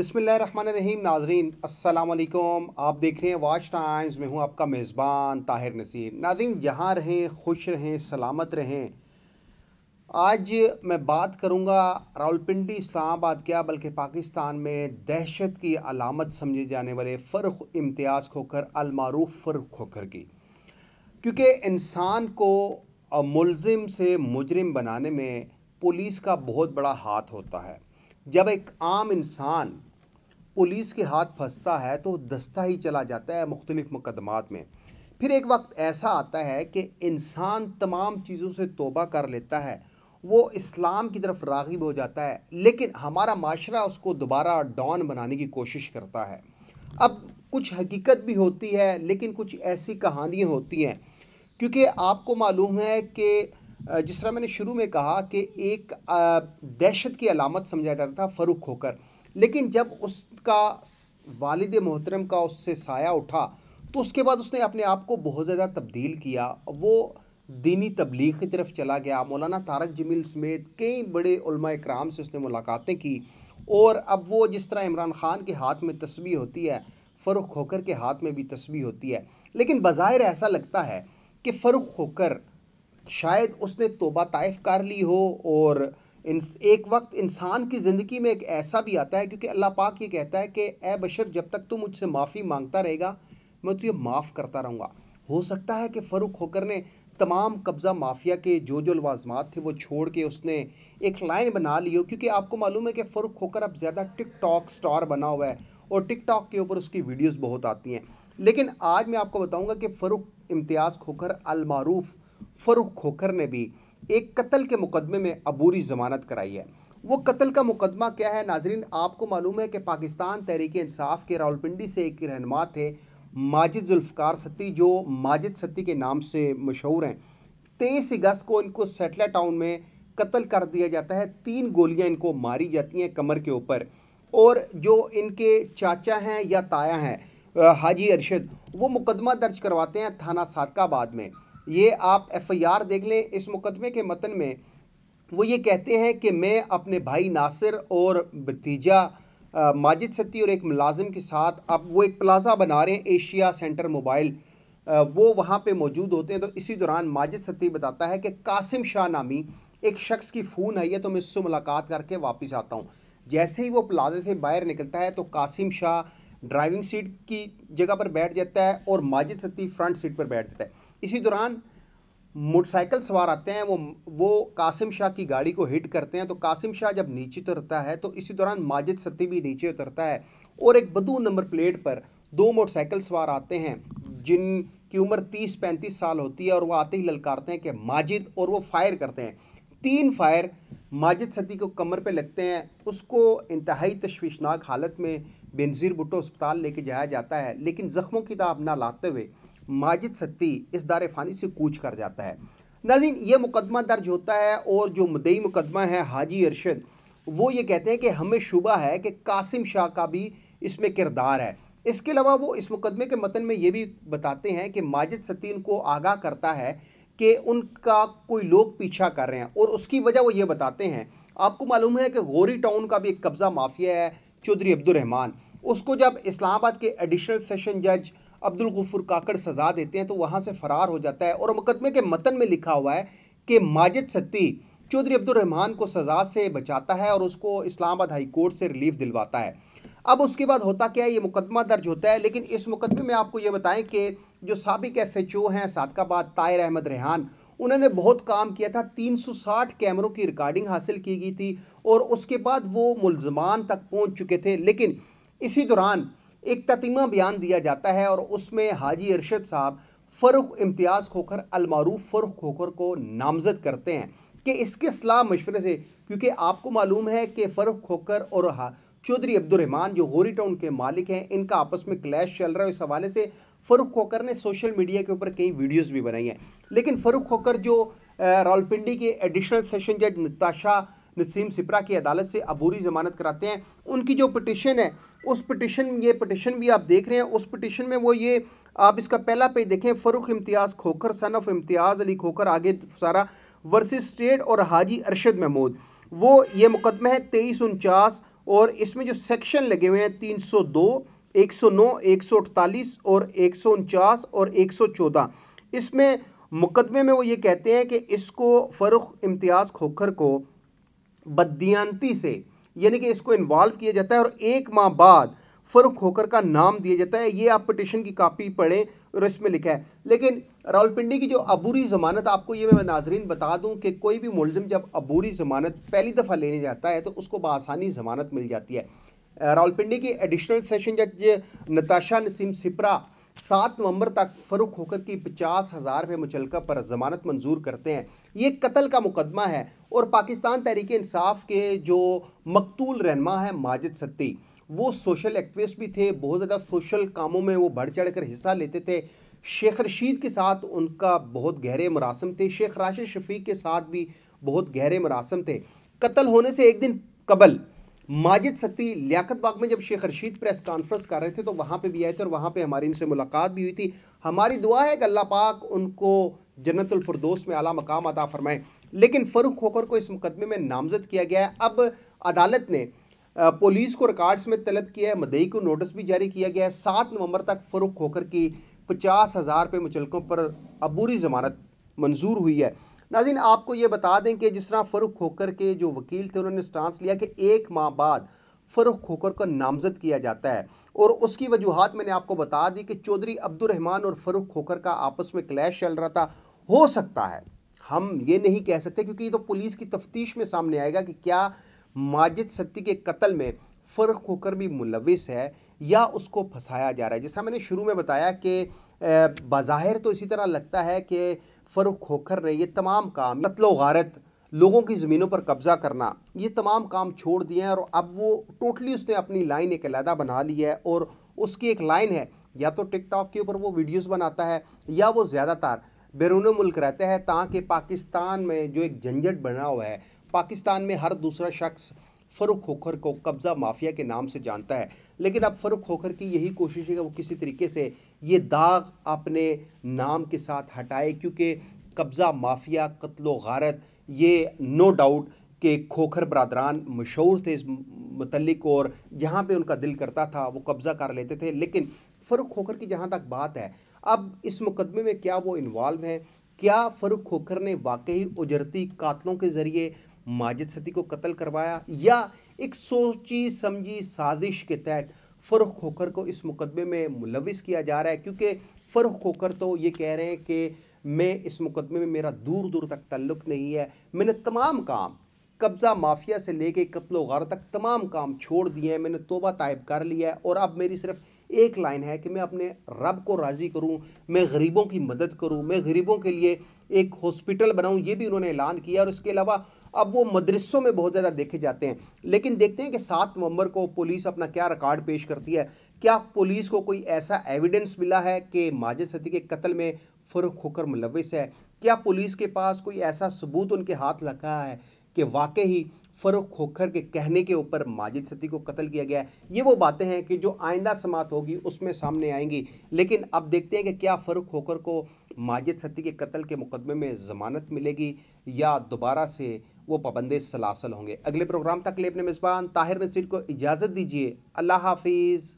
बिसमीम नाजरीन असलकुम आप देख रहे हैं वाच टाइम्स में हूँ आपका मेज़बान ताहिर नसीर नाजिन जहाँ रहें खुश रहें सलामत रहें आज मैं बात करूँगा रावलपिंडी इस्लामाबाद क्या बल्कि पाकिस्तान में दहशत की अलामत समझे जाने वाले फ़र्क इम्तियाज़ खोकर अलमारूफ फ़र्क खोकर की क्योंकि इंसान को मुलम से मुजरम बनाने में पुलिस का बहुत बड़ा हाथ होता है जब एक आम इंसान पुलिस के हाथ फंसता है तो दस्ता ही चला जाता है मुख्तलिफ़ मुकदमात में फिर एक वक्त ऐसा आता है कि इंसान तमाम चीज़ों से तोबा कर लेता है वो इस्लाम की तरफ रागिब हो जाता है लेकिन हमारा माशरा उसको दोबारा डॉन बनाने की कोशिश करता है अब कुछ हकीकत भी होती है लेकिन कुछ ऐसी कहानियाँ होती हैं क्योंकि आपको मालूम है कि जिस तरह मैंने शुरू में कहा कि एक दहशत की अलामत समझा जाता था फ़रुख होकर लेकिन जब उसका वालद मोहतरम का उससे साया उठा तो उसके बाद उसने अपने आप को बहुत ज़्यादा तब्दील किया वो दीनी तबलीग की तरफ चला गया मौलाना तारक जमील समेत कई बड़े कराम से उसने मुलाकातें की और अब वो जिस तरह इमरान ख़ान के हाथ में तस्वीर होती है फ़रुख खोकर के हाथ में भी तस्वीर होती है लेकिन बज़ाहिर ऐसा लगता है कि फ़रुख खोकर शायद उसने तोबा तयफ कर ली हो और एक वक्त इंसान की ज़िंदगी में एक ऐसा भी आता है क्योंकि अल्लाह पाक ये कहता है कि ए बशर जब तक तू मुझसे माफ़ी मांगता रहेगा मैं तुझे माफ़ करता रहूँगा हो सकता है कि फ़रूक होकर ने तमाम कब्ज़ा माफिया के जो जो लवाजमात थे वो छोड़ के उसने एक लाइन बना ली हो क्योंकि आपको मालूम है कि फ़रूक होकर अब ज़्यादा टिकटॉक स्टार बना हुआ है और टिकटॉक के ऊपर उसकी वीडियोस बहुत आती हैं लेकिन आज मैं आपको बताऊंगा कि फ़रूक इम्तियाज़ खोखर अलमारूफ फ़रूक खोखर ने भी एक कत्ल के मुकदमे में अबूरी ज़मानत कराई है वो कत्ल का मुकदमा क्या है नाजरीन आपको मालूम है कि पाकिस्तान तहरीक इंसाफ के रावलपिंडी से एक रहनमा थे माजिद जुल्फ़ार सत्ती जो माजिद सत्ती के नाम से मशहूर हैं तेईस अगस्त को इनको सेटला टाउन में कत्ल कर दिया जाता है तीन गोलियां इनको मारी जाती हैं कमर के ऊपर और जो इनके चाचा हैं या ताया हैं हाजी अरशद वो मुकदमा दर्ज करवाते हैं थाना सादकाबाद में ये आप एफआईआर देख लें इस मुकदमे के मतन में वो ये कहते हैं कि मैं अपने भाई नासिर और भतीजा माजिद सत्ती और एक मुलाजिम के साथ अब वो एक प्लाज़ा बना रहे हैं एशिया सेंटर मोबाइल वो वहाँ पे मौजूद होते हैं तो इसी दौरान माजिद सत्ती बताता है कि कासिम शाह नामी एक शख्स की फ़ोन आई है तो मैं उससे मुलाकात करके वापस आता हूँ जैसे ही वो प्लाजे से बाहर निकलता है तो कासिम शाह ड्राइविंग सीट की जगह पर बैठ जाता है और माजिद सत्ती फ्रंट सीट पर बैठ जाता है इसी दौरान मोटरसाइकिल सवार आते हैं वो वो कासिम शाह की गाड़ी को हिट करते हैं तो कासिम शाह जब नीचे उतरता है तो इसी दौरान माजिद सत्ती भी नीचे उतरता है और एक बदू नंबर प्लेट पर दो मोटरसाइकिल सवार आते हैं जिनकी उम्र तीस पैंतीस साल होती है और वो आते ही ललकारते हैं कि माजिद और वो फायर करते हैं तीन फायर माजिद सती को कमर पे लगते हैं उसको इंतहाई तशवीशनाक हालत में बेनज़ीर भुट्टो अस्पताल लेके जाया जाता है लेकिन ज़ख्मों की ताब ना लाते हुए माजिद सत्ती इस दार फ़ानी से कूच कर जाता है नाजिन ये मुकदमा दर्ज होता है और जो मदई मुकदमा है हाजी अरशद वो ये कहते हैं कि हमें शुबा है कि कासिम शाह का भी इसमें किरदार है इसके अलावा वो इस मुकदमे के मतन में ये भी बताते हैं कि माजिद सत्ती को आगाह करता है कि उनका कोई लोग पीछा कर रहे हैं और उसकी वजह वो ये बताते हैं आपको मालूम है कि गौरी टाउन का भी एक कब्ज़ा माफिया है चौधरी अब्दुलरहमान उसको जब इस्लामाबाद के एडिशनल सेशन जज अब्दुल गफूर काकड़ सजा देते हैं तो वहाँ से फरार हो जाता है और मुकदमे के मतन में लिखा हुआ है कि माजिद सत्ती चौधरी अब्दुलरहमान को सज़ा से बचाता है और उसको इस्लामाबाद हाई कोर्ट से रिलीफ दिलवाता है अब उसके बाद होता क्या है ये मुकदमा दर्ज होता है लेकिन इस मुकदमे में आपको ये बताएं कि जो सबक एफ एच ओ हैं सादकाबाद तायर अहमद रेहान उन्होंने बहुत काम किया था 360 कैमरों की रिकॉर्डिंग हासिल की गई थी और उसके बाद वो मुलजमान तक पहुंच चुके थे लेकिन इसी दौरान एक ततीमा बयान दिया जाता है और उसमें हाजी अरशद साहब फ़रुख इम्तियाज़ खोखर अलमारूफ फ़रुख खोखर को नामज़द करते हैं कि इसके सलाह मशवरे से क्योंकि आपको मालूम है कि फ़रुख खोखर और चौधरी अब्दुलरहमान जो गोरी टाउन के मालिक हैं इनका आपस में क्लैश चल रहा है इस हवाले से फ़रूख खोखर ने सोशल मीडिया के ऊपर कई वीडियोस भी बनाई हैं लेकिन फ़रूख खोखर जो रावलपिंडी के एडिशनल सेशन जज नताशा नसीम सिपरा की अदालत से अबूरी ज़मानत कराते हैं उनकी जो पटिशन है उस पटिशन ये पटिशन भी आप देख रहे हैं उस पटिशन में वो ये आप इसका पहला पेज देखें फ़रुख इम्तियाज़ खोखर सन ऑफ इम्तियाज़ अली खोखर आगे सारा वर्सेस स्टेट और हाजी अरशद महमूद वो ये मुकदमा है तेईस उनचास और इसमें जो सेक्शन लगे हुए हैं तीन सौ दो एक सौ नौ एक सौ अड़तालीस और एक सौ उनचास और एक सौ चौदह इसमें मुकदमे में वो ये कहते हैं कि इसको फ़रुख इम्तियाज़ खोखर को बदियांती से यानी कि इसको इन्वॉल्व किया जाता है और एक माह बाद फ़र्क होकर का नाम दिया जाता है ये आप पटिशन की कापी पढ़ें और इसमें लिखा है लेकिन रावलपिंडी की जो अबूरी ज़मानत आपको ये मैं नाजरीन बता दूं कि कोई भी मुलजम जब अबूरी ज़मानत पहली दफ़ा लेने जाता है तो उसको बसानी ज़मानत मिल जाती है रावलपिंडी की एडिशनल सेशन जज नताशा नसीम सिपरा सात नवंबर तक फरुख होकर की पचास हज़ार रुपये मुचलका पर जमानत मंजूर करते हैं ये कत्ल का मुकदमा है और पाकिस्तान तहरीक इंसाफ के जो मकतूल रहनमा है माजिद सत्ती वो सोशल एक्टिविस्ट भी थे बहुत ज़्यादा सोशल कामों में वो बढ़ चढ़ कर हिस्सा लेते थे शेख रशीद के साथ उनका बहुत गहरे मरासम थे शेख राशिद शफीक के साथ भी बहुत गहरे मरासम थे कत्ल होने से एक दिन कबल माजिद सत्ती लियाकत बाग में जब शेख रशीद प्रेस कॉन्फ्रेंस कर रहे थे तो वहाँ पे भी आए थे और वहाँ पे हमारी इनसे मुलाकात भी हुई थी हमारी दुआ है कि अल्लाह पाक उनको जन्नतफरदोस में आला मकाम अदा फरमाए लेकिन फ़रूख खोकर को इस मुकदमे में नामजद किया गया है अब अदालत ने पुलिस को रिकॉर्ड्स में तलब किया है मदई को नोटिस भी जारी किया गया है सात नवंबर तक फरूख खोकर की पचास हज़ार रुपये मुचलकों पर अबूरी ज़मानत मंजूर हुई है नाजिन आपको ये बता दें कि जिस तरह फ़रुख खोकर के जो वकील थे उन्होंने स्टांस लिया कि एक माह बाद फ़रुख खोकर को नामजद किया जाता है और उसकी वजूहत मैंने आपको बता दी कि चौधरी अब्दुलरहमान और फ़रुख खोकर का आपस में क्लैश चल रहा था हो सकता है हम ये नहीं कह सकते क्योंकि ये तो पुलिस की तफ्तीश में सामने आएगा कि क्या माजिद सत्ती के कत्ल में फ़र्क होकर भी मुलविस है या उसको फंसाया जा रहा है जैसा मैंने शुरू में बताया कि बाहिर तो इसी तरह लगता है कि फ़र्क खोखर ने ये तमाम काम कत्लो गारत लोगों की ज़मीनों पर कब्ज़ा करना ये तमाम काम छोड़ दिए हैं और अब वो टोटली उसने अपनी लाइन एक अलहदा बना ली है और उसकी एक लाइन है या तो टिकटॉक के ऊपर वो वीडियोज़ बनाता है या वो ज़्यादातर बैरून मुल्क रहते हैं ताकि पाकिस्तान में जो एक झंझट बना हुआ है पाकिस्तान में हर दूसरा शख्स फ़रुख खोखर को कब्ज़ा माफिया के नाम से जानता है लेकिन अब फ़रुख खोखर की यही कोशिश है कि वो किसी तरीके से ये दाग अपने नाम के साथ हटाए क्योंकि कब्ज़ा माफिया कत्लो गारत ये नो डाउट के खोखर बरदरान मशहूर थे इस मतलब और जहाँ पर उनका दिल करता था वो कब्ज़ा कर लेते थे लेकिन फ़रुख खोखर की जहाँ तक बात है अब इस मुकदमे में क्या वो इन्वॉल्व हैं क्या फ़रुख खोखर ने वाकई उजरती कातलों के ज़रिए माजिद सदी को कत्ल करवाया या एक सोची समझी साजिश के तहत फ़रुख खोकर को इस मुकदमे में मुलविस किया जा रहा है क्योंकि फ़रुख खोकर तो ये कह रहे हैं कि मैं इस मुकदमे में मेरा दूर दूर तक तल्लुक नहीं है मैंने तमाम काम कब्ज़ा माफिया से लेके कत्लो गार तक तमाम काम छोड़ दिए हैं मैंने तोबा तायब कर लिया है और अब मेरी सिर्फ़ एक लाइन है कि मैं अपने रब को राज़ी करूं मैं गरीबों की मदद करूं मैं गरीबों के लिए एक हॉस्पिटल बनाऊं ये भी उन्होंने ऐलान किया और इसके अलावा अब वो मदरसों में बहुत ज़्यादा देखे जाते हैं लेकिन देखते हैं कि सात नवंबर को पुलिस अपना क्या रिकॉर्ड पेश करती है क्या पुलिस को कोई ऐसा एविडेंस मिला है कि माजिद सती के कत्ल में फ़रुख खोकर मुलविस है क्या पुलिस के पास कोई ऐसा सबूत उनके हाथ लगा है कि वाकई फरुख खोखर के कहने के ऊपर माजिद सती को कत्ल किया गया है ये वो बातें हैं कि जो आइंदा समात होगी उसमें सामने आएंगी लेकिन अब देखते हैं कि क्या फ़रुख खोखर को माजिद सती के कत्ल के मुकदमे में ज़मानत मिलेगी या दोबारा से वो पाबंदे सलासल होंगे अगले प्रोग्राम तक ले अपने मेज़बान ताहिर नसीर को इजाज़त दीजिए अल्लाह हाफिज़